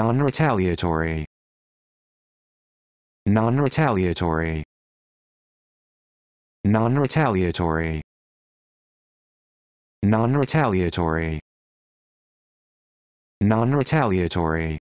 non-retaliatory non-retaliatory non-retaliatory non-retaliatory non-retaliatory